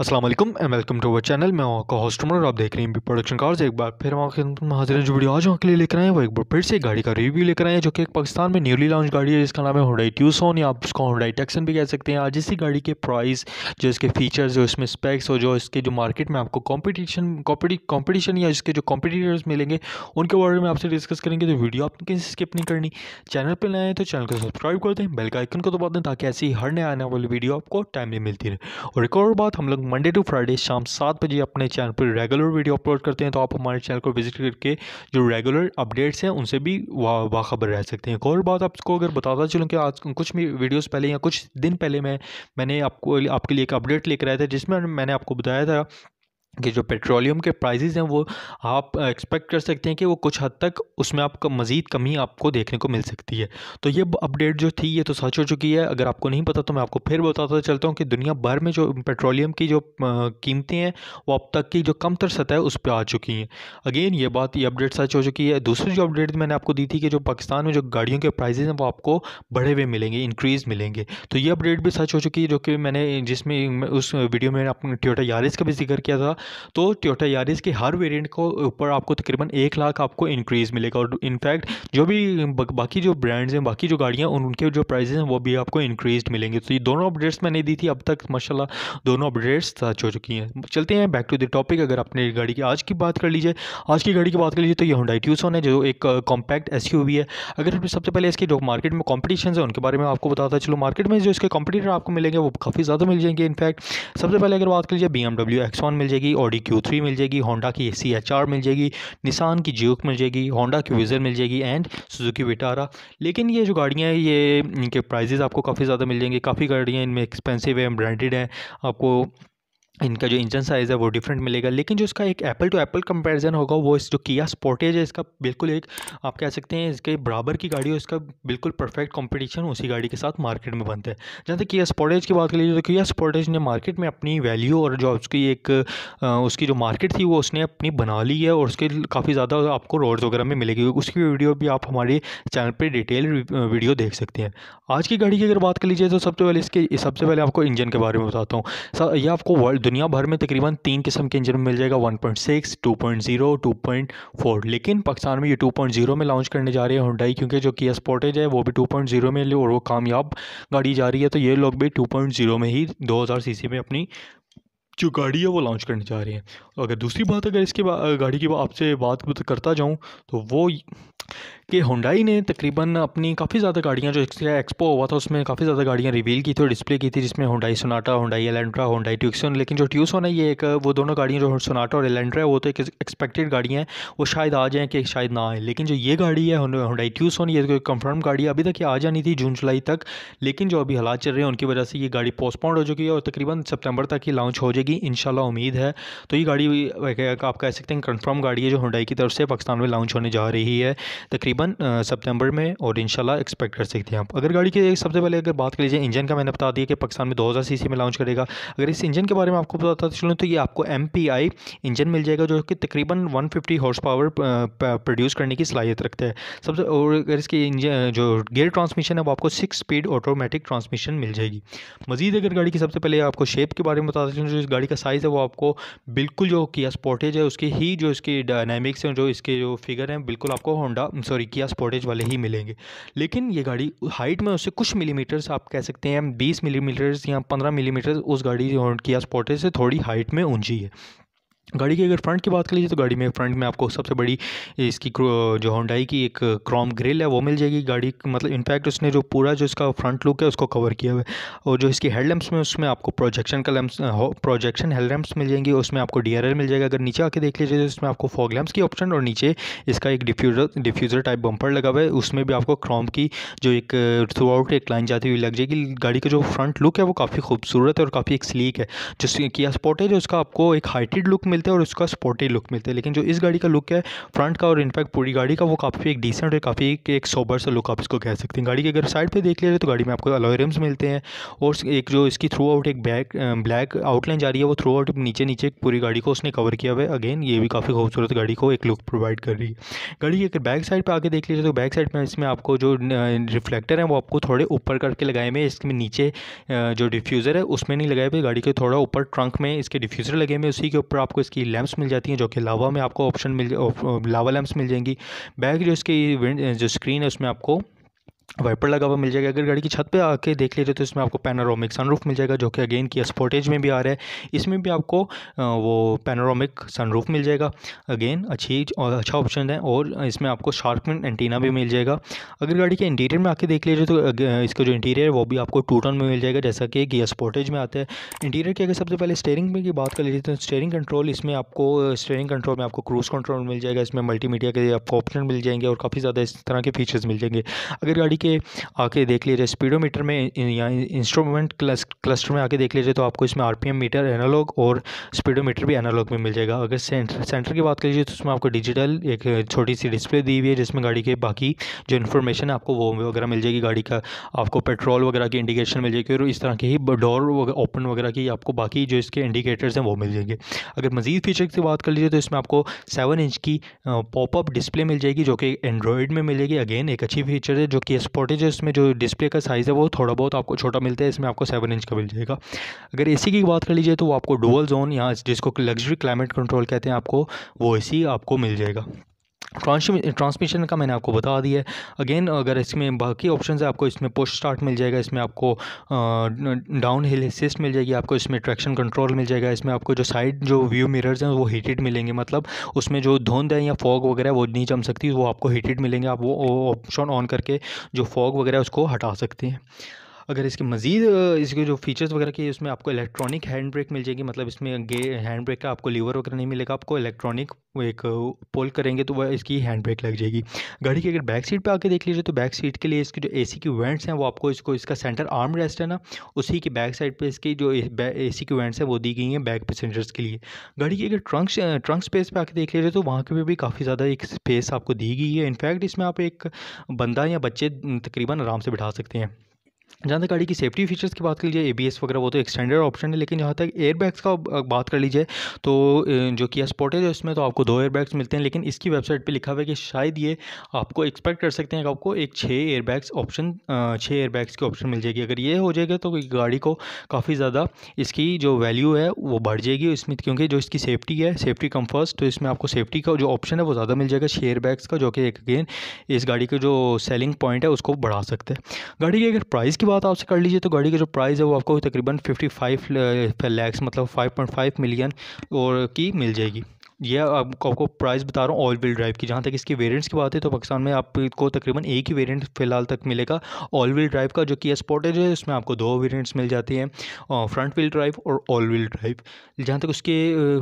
Aslam and welcome to our channel मैं आपका host और आप देख रहे हैं प्रोडक्शन कार्स एक बार फिर हम हाजिर जो वीडियो आज के लिए लेकर आए हैं वो एक बार फिर से गाड़ी का रिव्यू लेकर आए हैं जो कि एक पाकिस्तान में न्यूली लॉन्च गाड़ी है जिसका नाम है हुडाई ट्यूसोन या आप उसको हुडाई टेक्सन भी कह सकते हैं आज इसी गाड़ी के प्राइस जो इसके फीचर्स जो इसमें स्पेक्स और जो इसके जो मार्केट में आपको कॉम्पिटिशन कॉम्पिटिशन या इसके जो कॉम्पिटिटर्स मिलेंगे उनके बारे में आपसे डिस्कस करेंगे तो वीडियो आपने कहीं स्किप नहीं करनी चैनल पर नए तो चैनल को सब्सक्राइब कर दें बेल का आइकन को दबा दें ताकि ऐसी हर नए आने वाली वीडियो आपको टाइमली मिलती रहे और एक और बात हम लोग मंडे टू फ्राइडे शाम सात बजे अपने चैनल पर रेगुलर वीडियो अपलोड करते हैं तो आप हमारे चैनल को विजिट करके जो रेगुलर अपडेट्स हैं उनसे भी वा बाखबर रह सकते हैं एक और बात आपको अगर बताता चलूँ कि आज कुछ भी वीडियोज़ पहले या कुछ दिन पहले मैं मैंने आपको आपके लिए एक अपडेट लेकर आया था जिसमें मैंने आपको बताया था कि जो पेट्रोलियम के प्राइजेज़ हैं वो आप एक्सपेक्ट कर सकते हैं कि वो कुछ हद तक उसमें आपका मज़ीद कमी आपको देखने को मिल सकती है तो ये अपडेट जो थी ये तो सच हो चुकी है अगर आपको नहीं पता तो मैं आपको फिर बताता चलता हूँ कि दुनिया भर में जो पेट्रोलियम की जो कीमतें हैं वो अब तक की जो तर सतह है उस पर आ चुकी हैं अगेन ये बात ये अपडेट सच हो चुकी है दूसरी जो अपडेट मैंने आपको दी थी कि जो पाकिस्तान में जो गाड़ियों के प्राइजेज़ हैं वो आपको बढ़े हुए मिलेंगे इंक्रीज़ मिलेंगे तो ये अपडेट भी सच हो चुकी है जो कि मैंने जिसमें उस वीडियो में आपने ट्योटा यारिस का भी जिक्र किया था तो टोटा यारिस के हर वेरिएंट को ऊपर आपको तकरीबन एक लाख आपको इंक्रीज़ मिलेगा और इनफैक्ट जो भी बाकी जो ब्रांड्स हैं बाकी जो गाड़ियाँ उन उनके जो प्राइजेज हैं वो भी आपको इंक्रीज मिलेंगे तो ये दोनों अपडेट्स मैंने दी थी अब तक माशाला दोनों अपडेट्स सच हो चुकी हैं चलते हैं बैक टू द टॉपिक अगर आपने गाड़ी की आज की बात कर लीजिए आज की गाड़ी की बात कर लीजिए तो ये होंडाई ट्यूसन है जो एक कॉम्पैक्ट एस है अगर सबसे पहले इसके जो मार्केट में कॉम्पिटिशन है उनके बारे में आपको बताता चलो मार्केट में जो इसके कॉम्पिटिटर आपको मिलेंगे वो काफ़ी ज़्यादा मिल जाएंगे इनफैक्ट सबसे पहले अगर बात कर लीजिए बी एम मिल जाएगी जाएगी ऑडी क्यू थ्री मिल जाएगी होंडा की सी एच आर मिल जाएगी निशान की ज्यूक मिल जाएगी होंडा की विजर मिल जाएगी एंड सुजुकी विटारा लेकिन ये जो गाड़ियाँ हैं ये इनके प्राइजेज़ आपको काफ़ी ज़्यादा मिल जाएंगे काफ़ी गाड़ियाँ इनमें एक्सपेंसिव हैं ब्रांडेड हैं आपको इनका जो इंजन साइज़ है वो डिफरेंट मिलेगा लेकिन जो इसका एक एप्पल टू एप्पल कंपैरिजन होगा वो इस जो किया स्पोर्टेज है इसका बिल्कुल एक आप कह सकते हैं इसके बराबर की गाड़ी हो इसका बिल्कुल परफेक्ट कंपटीशन उसी गाड़ी के साथ मार्केट में बनता है जहाँ तक किया स्पोर्टेज की बात कर लीजिए तो किया स्पोर्टेज ने मार्केट में अपनी वैल्यू और जो उसकी एक उसकी जो मार्केट थी वो उसने अपनी बना ली है और उसके काफ़ी ज़्यादा आपको रोड्स वगैरह में मिलेगी उसकी वीडियो भी आप हमारे चैनल पर डिटेल वीडियो देख सकते हैं आज की गाड़ी की अगर बात कर लीजिए तो सबसे पहले इसके सबसे पहले आपको इंजन के बारे में बताता हूँ यह आपको वर्ल्ड दुनिया भर में तकरीबन तीन किस्म के इंजन मिल जाएगा 1.6, 2.0, 2.4 लेकिन पाकिस्तान में ये 2.0 में लॉन्च करने जा रहे हैं हुडाई क्योंकि जो किया स्पोर्टेज है वो भी 2.0 में और वो कामयाब गाड़ी जा रही है तो ये लोग भी 2.0 में ही 2000 सीसी में अपनी जो गाड़ी है वो लॉन्च करने जा रहे हैं अगर दूसरी बात अगर इसके गाड़ी की आपसे बात करता जाऊँ तो वो कि होंडाई ने तकरीबन अपनी काफ़ी ज़्यादा गाड़ियाँ जो एक्सपो हुआ था उसमें काफ़ी ज़्यादा गाड़ियाँ रिवील की थी और डिस्प्ले की थी जिसमें Hyundai Sonata Hyundai Elantra Hyundai Tucson लेकिन जो ट्यूसन है ये एक वो दोनों गाड़ियाँ जो सोनाटा और एलेंट्रा है वो तो एक एक्सपेक्टेड गाड़ियाँ हैं वो शायद आ जाएँ कि शायद ना आए लेकिन जो ये गाड़ी है होंडाई ट्यूसन ये कंफर्म गाड़ी अभी तक ये आ जानी थी जून जुलाई तक लेकिन जो अभी हालात चल रहे हैं उनकी वजह से ये गाड़ी पोस्टपोन्ड हो चुकी है और तकरीबन सितंबर तक ही लॉन्च हो जाएगी इन उम्मीद है तो ये गाड़ी आप कह सकते हैं कन्फर्म गाड़ी है जो होंडाई की तरफ से पाकिस्तान में लॉन्च होने जा रही है तकरीबन तकरीबन सितंबर में और इंशाल्लाह एक्सपेक्ट कर सकते हैं आप अगर गाड़ी की सबसे पहले अगर बात कर लीजिए इंजन का मैंने बता दिया कि पाकिस्तान में 2000 सीसी में लॉन्च करेगा अगर इस इंजन के बारे में आपको बताता तो चलूँ तो ये आपको एम इंजन मिल जाएगा जो कि तकरीबन वन हॉर्स पावर प्रोड्यूस करने की सलाहियत रखता है सबसे और अगर इसके इंजन जो गेयर ट्रांसमिशन है वो आपको सिक्स स्पीड ऑटोमेटिक ट्रांसमिशन मिल जाएगी मजीद अगर गाड़ी की सबसे पहले आपको शेप के बारे में बताते चलूँ जो इस गाड़ी का साइज़ है वो आपको बिल्कुल जो किया स्पोर्टेज है उसकी ही जो इसकी डायनेमिक्स हैं जो इसके जो फिगर हैं बिल्कुल आपको होंडा सॉरी या स्पोर्टेज वाले ही मिलेंगे लेकिन ये गाड़ी हाइट में उससे कुछ मिलीमीटर्स आप कह सकते हैं बीस मिलीमीटर्स या पंद्रह मिलीमीटर्स उस गाड़ी की स्पोर्टेज से थोड़ी हाइट में ऊंची है गाड़ी की अगर फ्रंट की बात कर लीजिए तो गाड़ी में फ्रंट में आपको सबसे बड़ी इसकी जो होंडाई की एक क्रोम ग्रिल है वो मिल जाएगी गाड़ी मतलब इनफैक्ट उसने जो पूरा जो इसका फ्रंट लुक है उसको कवर किया हुआ है और जो इसकी हेडलैम्प्स में उसमें आपको प्रोजेक्शन का लैम्प्स प्रोजेक्शन हेडलैम्प्स मिल जाएंगी उसमें आपको डी मिल जाएगा अगर नीचे आके देख लीजिए तो उसमें आपको फॉग लैम्प्स की ऑप्शन और नीचे इसका एक डिफ्यूज़र डिफ्यूज़र टाइप बम्पर लगा हुआ है उसमें भी आपको क्रॉम की जो एक थ्रू आउट एक लाइन जाती हुई लग जाएगी गाड़ी का जो फ्रंट लुक है वो काफ़ी खूबसूरत है और काफ़ी एक स्लीक है जो किया स्पॉट है जो उसका आपको एक हाइटेड लुक मिलता है और उसका स्पोर्टी लुक मिलता है लेकिन जो इस गाड़ी का लुक है फ्रंट का और इनफैक्ट पूरी गाड़ी का वो काफ़ी एक डिसेंट और काफ़ी एक, एक सोबर सा लुक आप इसको कह सकते हैं गाड़ी के अगर साइड पर देख लिया जाए तो गाड़ी में आपको अलोयरम्स मिलते हैं और एक जो इसकी थ्रू आउट एक बैक ब्लैक आउटलाइन जा रही है वो थ्रू आउट नीचे नीचे पूरी गाड़ी को उसने कवर किया हुआ है अगेन ये भी काफ़ी खूबसूरत गाड़ी को एक लुक प्रोवाइड कर रही है गाड़ी की अगर बैक साइड पर आगे देख लीजिए तो बैक साइड में इसमें आपको जो रिफ्लेक्टर है वो आपको थोड़े ऊपर करके लगाए हुए इसमें नीचे जो डिफ्यूज़र है उसमें नहीं लगाए हुए गाड़ी के थोड़ा ऊपर ट्रंक में इसके डिफ्यूज़र लगे हुए उसी के ऊपर आपको इसकी लैम्प्स मिल जाती हैं जो कि लावा में आपको ऑप्शन मिल लावा लैम्प्स मिल जाएंगी बैक जो इसकी जो स्क्रीन है उसमें आपको वाइपर लगा हुआ मिल जाएगा अगर गाड़ी की छत पे आके देख लेते तो इसमें आपको पैनारोमिक सनरूफ मिल जाएगा जो कि अगेन की स्पोर्टेज में भी आ रहा है इसमें भी आपको वो पैनारोमिक सनरूफ मिल जाएगा अगेन अच्छी और अच्छा ऑप्शन है और इसमें आपको शार्पमन एंटीना भी मिल जाएगा अगर गाड़ी के इंटीरियर में आके देख लीजिए तो इसका जो इंटीरियर है वो भी आपको टू टन में मिल जाएगा जैसा कि गियर स्पोर्टेज में आता है इंटीरियर की अगर सबसे पहले स्टेयरिंग में की बात कर लीजिए तो स्टेयरिंग कंट्रोल इसमें आपको स्टेयरिंग कंट्रोल में आपको क्रूज़ कंट्रोल मिल जाएगा इसमें मल्टीमीडिया के आपको ऑप्शन मिल जाएंगे और काफ़ी ज़्यादा इस तरह के फीचर्स मिल जाएंगे अगर गाड़ी के के आके देख लीजिए स्पीडोमीटर में या इंस्ट्रूमेंट क्लस्टर में आके देख लीजिए तो आपको इसमें आरपीएम मीटर एनालॉग और स्पीडोमीटर भी एनालॉग में मिल जाएगा अगर सेंटर सेंटर की बात करिए तो उसमें आपको डिजिटल एक छोटी सी डिस्प्ले दी हुई है जिसमें गाड़ी के बाकी जो इन्फॉर्मेशन है आपको वो वगैरह मिल जाएगी गाड़ी का आपको पेट्रोल वगैरह की इंडिकेशन मिल जाएगी और इस तरह की ही डोर ओपन वगैरह की आपको बाकी जो इसके इंडिकेटर्स हैं वो मिल जाएंगे अगर मज़ीद फीचर की बात कर लीजिए तो इसमें आपको सेवन इंच की पॉपअप डिस्प्ले मिल जाएगी जो कि एंड्रॉयड में मिलेगी अगेन एक अच्छी फीचर है जो कि फोर्टी जो इसमें जो डिस्प्ले का साइज़ है वो थोड़ा बहुत आपको छोटा मिलता है इसमें आपको सेवन इंच का मिल जाएगा अगर ए की बात कर लीजिए तो वो आपको डुअल जोन या जिसको लग्जरी क्लाइमेट कंट्रोल कहते हैं आपको वो ए आपको मिल जाएगा ट्रांसमिशन का मैंने आपको बता दिया है अगेन अगर इसमें बाकी ऑप्शन है आपको इसमें पुश स्टार्ट मिल जाएगा इसमें आपको डाउन हिल असिस्ट मिल जाएगी आपको इसमें ट्रैक्शन कंट्रोल मिल जाएगा इसमें आपको जो साइड जो व्यू मिरर्स हैं वो हीटेड मिलेंगे मतलब उसमें जो धुंध है या फॉग वगैरह वो नहीं जम सकती वो आपको हीटेड मिलेंगे आप वो ऑप्शन ऑन करके जो फॉग वगैरह उसको हटा सकते हैं अगर इसके मज़ीद इसके जो फीचर्स वगैरह के उसमें आपको इलेक्ट्रॉनिक हैंड ब्रेक मिल जाएगी मतलब इसमें गे हैंड ब्रेक का आपको लीवर वगैरह नहीं मिलेगा आपको इलेक्ट्रॉनिक एक पोल करेंगे तो वह इसकी हैंड ब्रेक लग जाएगी गाड़ी की अगर बैक सीट पर आके देख लीजिए तो बैक सीट के लिए इसके जो ए की वेंट्स हैं वो आपको इसको इसका सेंटर आर्म रेस्ट है ना उसी की बैक साइड पर इसकी जो ए सी की वेंट्स हैं वो दी गई हैं बैक पैसेंजर्स के लिए गाड़ी की अगर ट्रंक ट्रंक स्पेस पर आके देख लीजिए तो वहाँ के भी काफ़ी ज़्यादा एक स्पेस आपको दी गई है इनफैक्ट इसमें आप एक बंदा या बच्चे तकरीबन आराम से बिठा सकते हैं जहाँ तक गाड़ी की सेफ्टी फीचर्स की बात कर लीजिए एबीएस वगैरह वो तो एक स्टैंडर्ड ऑप्शन है लेकिन जहाँ तक एयरबैग्स का बात कर लीजिए तो जो कि स्पॉट है उसमें तो आपको दो एयरबैग्स मिलते हैं लेकिन इसकी वेबसाइट पे लिखा हुआ है कि शायद ये आपको एक्सपेक्ट कर सकते हैं कि आपको एक छः एयरबैग्स ऑप्शन छः एयरबैग्स की ऑप्शन मिल जाएगी अगर ये हो जाएगा तो गाड़ी को काफ़ी ज़्यादा इसकी जो वैल्यू है वो बढ़ जाएगी इसमें क्योंकि जो इसकी सेफ्टी है सेफ्टी कम्फर्ट तो इसमें आपको सेफ्टी का जो ऑप्शन है वो ज़्यादा मिल जाएगा छः एयरबैग्स का जो कि एक अगेन इस गाड़ी का जो सेलिंग पॉइंट है उसको बढ़ा सकते हैं गाड़ी की अगर प्राइस बात आपसे कर लीजिए तो गाड़ी का जो प्राइस है वो आपको तकरीबन फिफ्टी फाइव लैक्स मतलब फाइव पॉइंट फाइव मिलियन और की मिल जाएगी यह आपको आपको प्राइस बता रहा हूँ ऑल व्हील ड्राइव की जहाँ तक इसकी वेरिएंट्स की बात है तो पाकिस्तान में आपको तकरीबन एक ही वेरिएंट फिलहाल तक मिलेगा ऑल व्हील ड्राइव का जो कि स्पोर्टेज है उसमें आपको दो वेरिएंट्स मिल जाती हैं फ्रंट व्हील ड्राइव और ऑल व्हील ड्राइव जहाँ तक उसके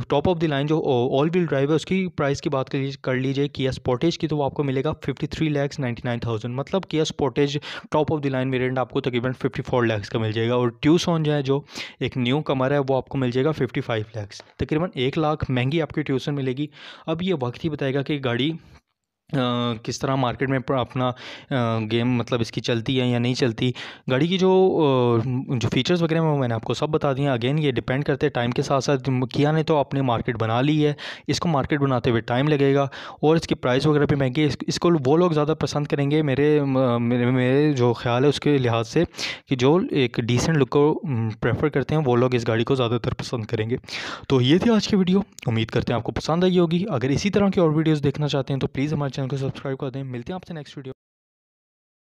टॉप ऑफ द लाइन जो ऑल व्हील ड्राइव है उसकी प्राइस की बात कर लीजिए किया स्पोर्टेज की तो आपको मिलेगा fifty three lakhs ninety nine thousand मतलब Kia Sportage top of the line variant आपको तकरीबन फिफ्टी फोर लैक्स का मिल जाएगा और ट्यूसॉन जो है जो एक न्यू कमर है वो आपको मिल जाएगा फिफ्टी फाइव लैक्स तकरीबन एक लाख महंगी आपकी ट्यूस मिलेगी अब ये वक्त ही बताएगा कि गाड़ी किस तरह मार्केट में अपना गेम मतलब इसकी चलती है या नहीं चलती गाड़ी की जो जो फीचर्स वगैरह हैं वो मैंने आपको सब बता दिया अगेन ये डिपेंड करते हैं टाइम के साथ साथ किया ने तो अपने मार्केट बना ली है इसको मार्केट बनाते हुए टाइम लगेगा और इसकी प्राइस वगैरह भी महंगी है इसको वो लोग ज़्यादा पसंद करेंगे मेरे मेरे मेरे जो ख्याल है उसके लिहाज से कि जो एक डिसेंट लुक को प्रेफर करते हैं वो लोग इस गाड़ी को ज़्यादातर पसंद करेंगे तो ये थी आज की वीडियो उम्मीद करते हैं आपको पसंद आई होगी अगर इसी तरह की और वीडियोज़ देखना चाहते हैं तो प्लीज़ हमारे चैनल को सब्सक्राइब कर दें मिलते हैं आपसे नेक्स्ट वीडियो